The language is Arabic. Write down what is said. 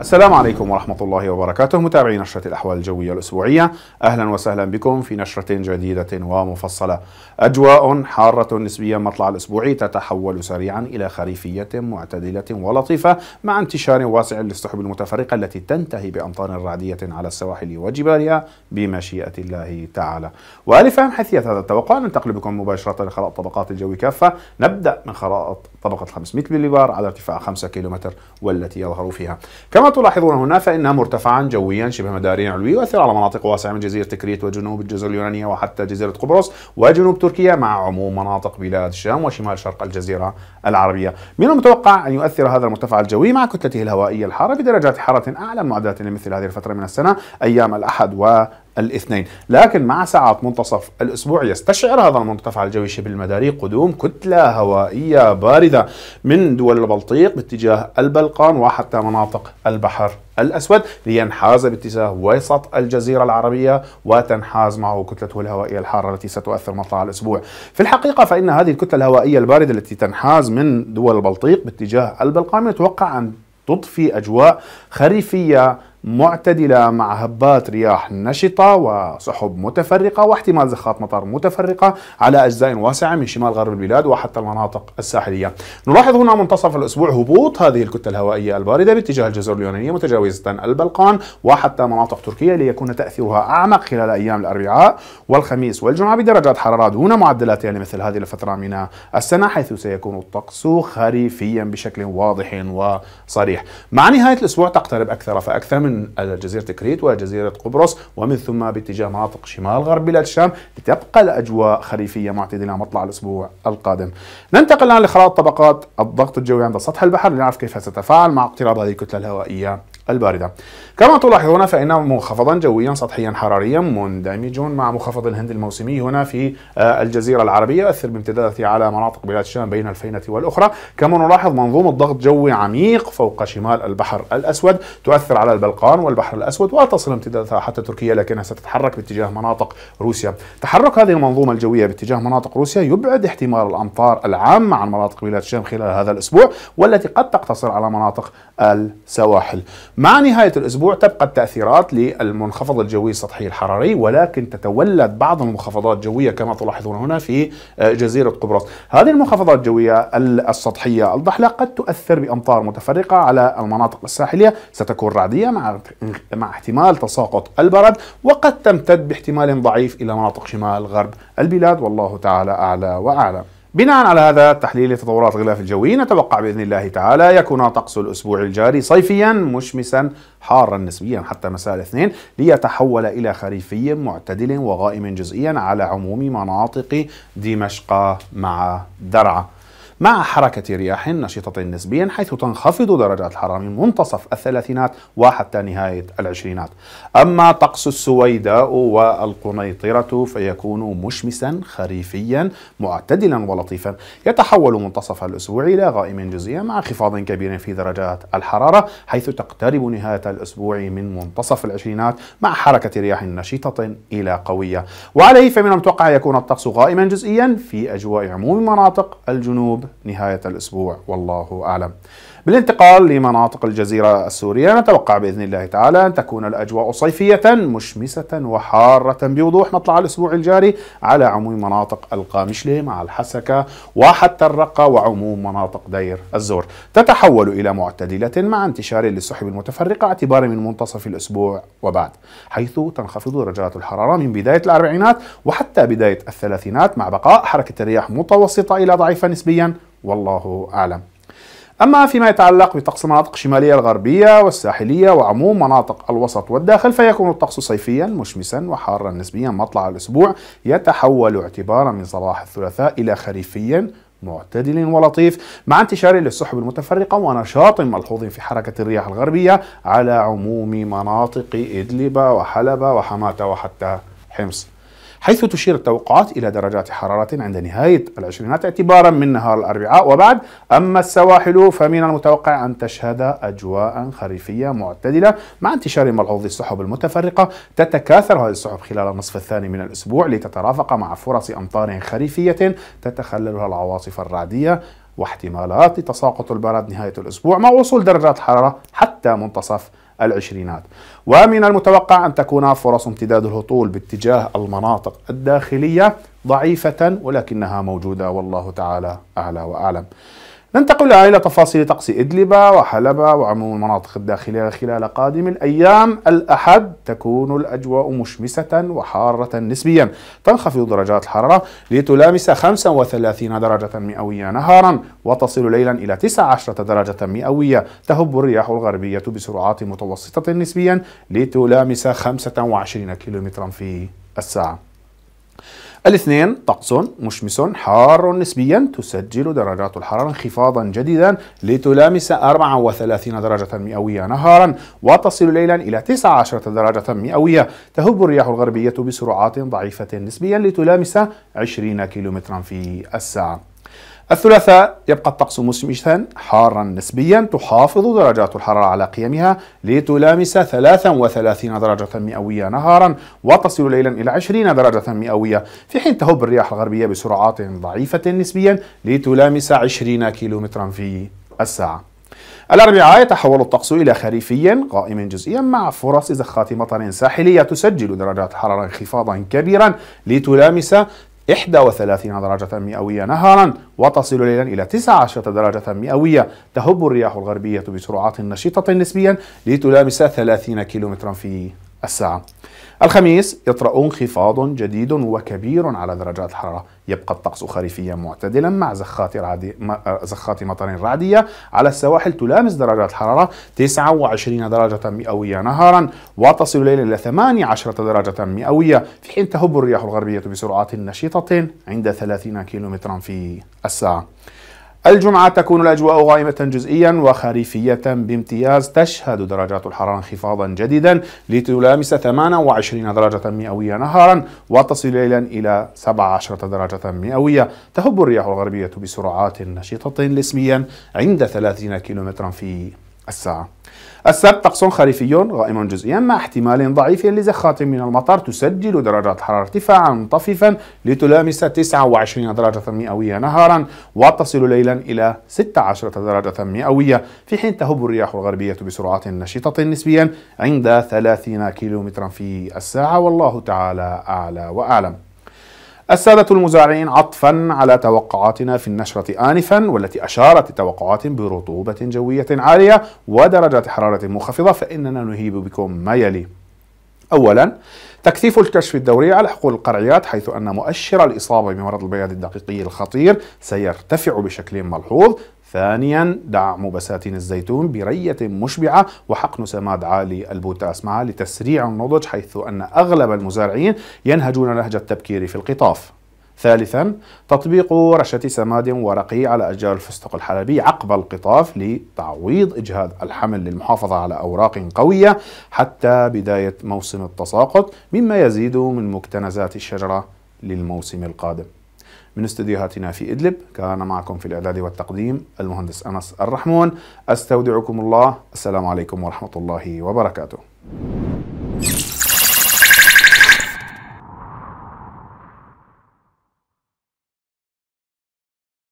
السلام عليكم ورحمة الله وبركاته متابعي نشرة الأحوال الجوية الأسبوعية أهلا وسهلا بكم في نشرة جديدة ومفصلة أجواء حارة نسبيا مطلع الأسبوع تتحول سريعا إلى خريفية معتدلة ولطيفة مع انتشار واسع للسحب المتفرقة التي تنتهي بأمطار رعدية على السواحل وجبالها بمشيئة الله تعالى أهم حثية هذا التوقع ننتقل بكم مباشرة لخرائط طبقات الجو كافة نبدأ من خرائط طبقة 500 مليبار على ارتفاع 5 كيلومتر والتي يظهر فيها كما كما تلاحظون هنا فإنها مرتفعا جويا شبه مداري علوي يؤثر على مناطق واسعة من جزيرة كريت وجنوب الجزر اليونانية وحتى جزيرة قبرص وجنوب تركيا مع عموم مناطق بلاد الشام وشمال شرق الجزيرة العربية من المتوقع أن يؤثر هذا المرتفع الجوي مع كتلته الهوائية الحارة بدرجات حرارة أعلى معدلات لمثل هذه الفترة من السنة أيام الأحد و الاثنين لكن مع ساعات منتصف الأسبوع يستشعر هذا المرتفع الجوي شبه المداري قدوم كتلة هوائية باردة من دول البلطيق باتجاه البلقان وحتى مناطق البحر الأسود لينحاز باتجاه وسط الجزيرة العربية وتنحاز معه كتلته الهوائية الحارة التي ستؤثر مطلع الأسبوع في الحقيقة فإن هذه الكتلة الهوائية الباردة التي تنحاز من دول البلطيق باتجاه البلقان يتوقع أن تضفي أجواء خريفية معتدلة مع هبات رياح نشطة وسحب متفرقة واحتمال زخات مطر متفرقة على أجزاء واسعة من شمال غرب البلاد وحتى المناطق الساحلية نلاحظ هنا منتصف الأسبوع هبوط هذه الكتلة الهوائية الباردة باتجاه الجزر اليونانية متجاوزة البلقان وحتى مناطق تركيا ليكون تأثيرها أعمق خلال أيام الأربعاء والخميس والجمعة بدرجات حرارة دون معدلاتها لمثل يعني هذه الفترة من السنة حيث سيكون الطقس خريفيا بشكل واضح وصريح مع نهاية الأسبوع تقترب أكثر فأكثر من من جزيرة كريت وجزيرة قبرص ومن ثم باتجاه مناطق شمال غرب بلاد الشام لتبقى الأجواء خريفية معتدلة مطلع الأسبوع القادم ننتقل الآن لخرائط طبقات الضغط الجوي عند سطح البحر لنعرف كيف ستتفاعل مع اقتراب هذه الكتلة الهوائية الباردة كما تلاحظون فإن منخفضا جويا سطحيا حراريا مندمج مع منخفض الهند الموسمي هنا في آه، الجزيرة العربية يؤثر بامتداده على مناطق بلاد الشام بين الفينة والأخرى كما نلاحظ منظومة ضغط جوي عميق فوق شمال البحر الأسود تؤثر على البلقان والبحر الأسود وتصل امتدادها حتى تركيا لكنها ستتحرك باتجاه مناطق روسيا تحرك هذه المنظومة الجوية باتجاه مناطق روسيا يبعد احتمال الأمطار العامة عن مناطق بلاد الشام خلال هذا الأسبوع والتي قد تقتصر على مناطق السواحل مع نهاية الأسبوع تبقى التأثيرات للمنخفض الجوي السطحي الحراري ولكن تتولد بعض المنخفضات الجوية كما تلاحظون هنا في آه، جزيرة قبرص هذه المنخفضات الجوية السطحية الضحلة قد تؤثر بأمطار متفرقة على المناطق الساحلية ستكون رعدية مع مع احتمال تساقط البرد وقد تمتد باحتمال ضعيف إلى مناطق شمال غرب البلاد والله تعالى أعلى وأعلم بناء على هذا التحليل لتطورات الغلاف الجوي نتوقع باذن الله تعالى يكون طقس الاسبوع الجاري صيفيا مشمسا حارا نسبيا حتى مساء الاثنين ليتحول الى خريفي معتدل وغائم جزئيا على عموم مناطق دمشق مع درعا مع حركة رياح نشطة نسبيا حيث تنخفض درجات الحرارة من منتصف الثلاثينات وحتى نهاية العشرينات أما طقس السويداء والقنيطرة فيكون مشمسا خريفيا معتدلا ولطيفا يتحول منتصف الأسبوع إلى غائم جزئيا مع انخفاض كبير في درجات الحرارة حيث تقترب نهاية الأسبوع من منتصف العشرينات مع حركة رياح نشطة إلى قوية وعليه فمن المتوقع يكون الطقس غائما جزئيا في أجواء عموم مناطق الجنوب نهاية الأسبوع والله أعلم بالانتقال لمناطق الجزيرة السورية نتوقع بإذن الله تعالى أن تكون الأجواء صيفية مشمسة وحارة بوضوح مطلع الأسبوع الجاري على عموم مناطق القامشلة مع الحسكة وحتى الرقة وعموم مناطق دير الزور تتحول إلى معتدلة مع انتشار للسحب المتفرقة اعتبارا من منتصف الأسبوع وبعد حيث تنخفض درجات الحرارة من بداية الأربعينات وحتى بداية الثلاثينات مع بقاء حركة الرياح متوسطة إلى ضعيفة نسبيا والله أعلم أما فيما يتعلق بطقس المناطق الشمالية الغربية والساحلية وعموم مناطق الوسط والداخل فيكون الطقس صيفيا مشمسا وحارا نسبيا مطلع الأسبوع يتحول اعتبارا من صباح الثلاثاء إلى خريفيا معتدل ولطيف مع انتشار للسحب المتفرقة ونشاط ملحوظ في حركة الرياح الغربية على عموم مناطق إدلب وحلب وحماة وحتى حمص حيث تشير التوقعات إلى درجات حرارة عند نهاية العشرينات اعتبارا من نهار الأربعاء وبعد أما السواحل فمن المتوقع أن تشهد أجواء خريفية معتدلة مع انتشار ملحوظ السحب المتفرقة تتكاثر هذه السحب خلال النصف الثاني من الأسبوع لتترافق مع فرص أمطار خريفية تتخللها العواصف الرعدية واحتمالات لتساقط البرد نهاية الأسبوع مع وصول درجات الحرارة حتى منتصف العشرينات ومن المتوقع أن تكون فرص امتداد الهطول باتجاه المناطق الداخلية ضعيفة ولكنها موجودة والله تعالى أعلى وأعلم ننتقل إلى تفاصيل طقس إدلب وحلب وعموم المناطق الداخلية خلال قادم الأيام الأحد تكون الأجواء مشمسة وحارة نسبيا تنخفض درجات الحرارة لتلامس 35 درجة مئوية نهارا وتصل ليلا إلى 19 درجة مئوية تهب الرياح الغربية بسرعات متوسطة نسبيا لتلامس 25 كيلومترا في الساعة الاثنين طقس مشمس حار نسبيا تسجل درجات الحرارة انخفاضا جديدا لتلامس 34 درجة مئوية نهارا وتصل ليلا إلى 19 درجة مئوية تهب الرياح الغربية بسرعات ضعيفة نسبيا لتلامس 20 كيلومترا في الساعة الثلاثاء يبقى الطقس مشمسا حارا نسبيا تحافظ درجات الحرارة على قيمها لتلامس 33 درجة مئوية نهارا وتصل ليلا إلى 20 درجة مئوية في حين تهب الرياح الغربية بسرعات ضعيفة نسبيا لتلامس 20 كيلومترا في الساعة الأربعاء يتحول الطقس إلى خريفي قائم جزئيا مع فرص زخات مطر ساحلية تسجل درجات الحرارة انخفاضا كبيرا لتلامس 31 درجة مئوية نهارا وتصل ليلا إلى 19 درجة مئوية تهب الرياح الغربية بسرعات نشطة نسبيا لتلامس 30 كيلومترا في الساعة الخميس يطرأ انخفاض جديد وكبير على درجات الحرارة يبقى الطقس خريفيا معتدلا مع زخات, رعدي... آه، زخات مطر رعدية على السواحل تلامس درجات الحرارة 29 درجة مئوية نهارا وتصل ليلا إلى 18 درجة مئوية في حين تهب الرياح الغربية بسرعات نشطة عند 30 كيلومترا في الساعة الجمعة تكون الأجواء غائمة جزئيا وخريفية بامتياز تشهد درجات الحرارة انخفاضا جديدا لتلامس 28 درجة مئوية نهارا وتصل ليلا إلى 17 درجة مئوية تهب الرياح الغربية بسرعات نشطة لسميا عند 30 كيلومترا في الساعة السبت طقس خريفي غائم جزئيا مع احتمال ضعيف لزخات من المطر تسجل درجات حرارة ارتفاعا طفيفا لتلامس 29 درجة مئوية نهارا وتصل ليلا إلى 16 درجة مئوية في حين تهب الرياح الغربية بسرعة نشطة نسبيا عند 30 كيلومترا في الساعة والله تعالى أعلى وأعلم السادة المزارعين عطفا على توقعاتنا في النشرة آنفا والتي أشارت توقعات برطوبة جوية عالية ودرجات حرارة منخفضة فإننا نهيب بكم ما يلي أولا تكثيف الكشف الدوري على حقول القرعيات حيث أن مؤشر الإصابة بمرض البياض الدقيقي الخطير سيرتفع بشكل ملحوظ ثانيا دعم بساتين الزيتون برية مشبعة وحقن سماد عالي البوتاس معها لتسريع النضج حيث أن أغلب المزارعين ينهجون نهج التبكير في القطاف ثالثا تطبيق رشة سماد ورقي على أشجار الفستق الحلبي عقب القطاف لتعويض إجهاد الحمل للمحافظة على أوراق قوية حتى بداية موسم التساقط مما يزيد من مكتنزات الشجرة للموسم القادم من استديوهاتنا في إدلب كان معكم في الإعداد والتقديم المهندس أنس الرحمون أستودعكم الله السلام عليكم ورحمة الله وبركاته